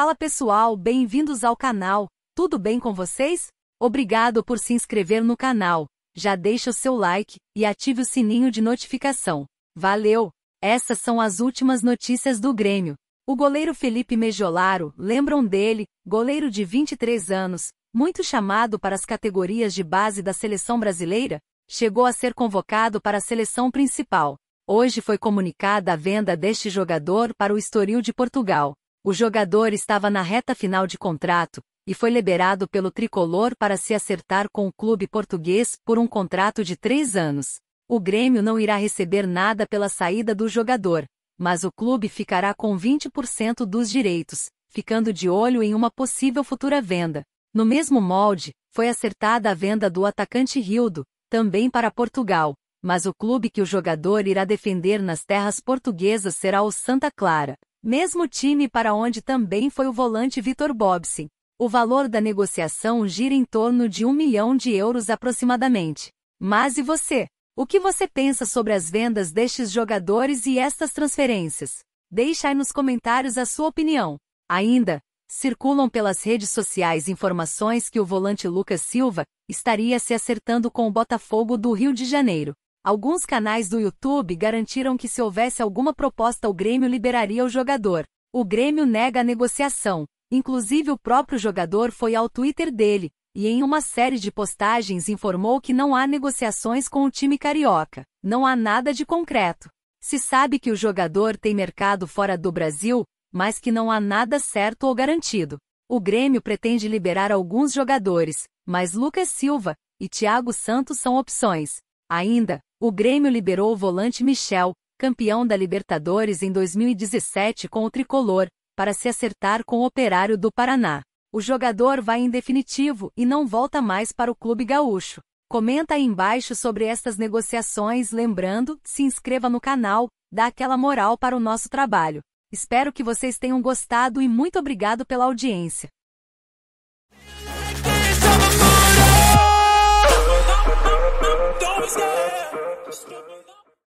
Fala pessoal, bem-vindos ao canal, tudo bem com vocês? Obrigado por se inscrever no canal, já deixa o seu like e ative o sininho de notificação. Valeu! Essas são as últimas notícias do Grêmio. O goleiro Felipe Mejolaro, lembram dele, goleiro de 23 anos, muito chamado para as categorias de base da seleção brasileira, chegou a ser convocado para a seleção principal. Hoje foi comunicada a venda deste jogador para o Estoril de Portugal. O jogador estava na reta final de contrato e foi liberado pelo tricolor para se acertar com o clube português por um contrato de três anos. O Grêmio não irá receber nada pela saída do jogador, mas o clube ficará com 20% dos direitos, ficando de olho em uma possível futura venda. No mesmo molde, foi acertada a venda do atacante Rildo, também para Portugal, mas o clube que o jogador irá defender nas terras portuguesas será o Santa Clara. Mesmo time para onde também foi o volante Vitor Bobsin. O valor da negociação gira em torno de um milhão de euros aproximadamente. Mas e você? O que você pensa sobre as vendas destes jogadores e estas transferências? Deixe aí nos comentários a sua opinião. Ainda, circulam pelas redes sociais informações que o volante Lucas Silva estaria se acertando com o Botafogo do Rio de Janeiro. Alguns canais do YouTube garantiram que se houvesse alguma proposta o Grêmio liberaria o jogador. O Grêmio nega a negociação. Inclusive o próprio jogador foi ao Twitter dele, e em uma série de postagens informou que não há negociações com o time carioca. Não há nada de concreto. Se sabe que o jogador tem mercado fora do Brasil, mas que não há nada certo ou garantido. O Grêmio pretende liberar alguns jogadores, mas Lucas Silva e Thiago Santos são opções. Ainda, o Grêmio liberou o volante Michel, campeão da Libertadores em 2017 com o tricolor, para se acertar com o Operário do Paraná. O jogador vai em definitivo e não volta mais para o clube gaúcho. Comenta aí embaixo sobre estas negociações, lembrando, se inscreva no canal, dá aquela moral para o nosso trabalho. Espero que vocês tenham gostado e muito obrigado pela audiência.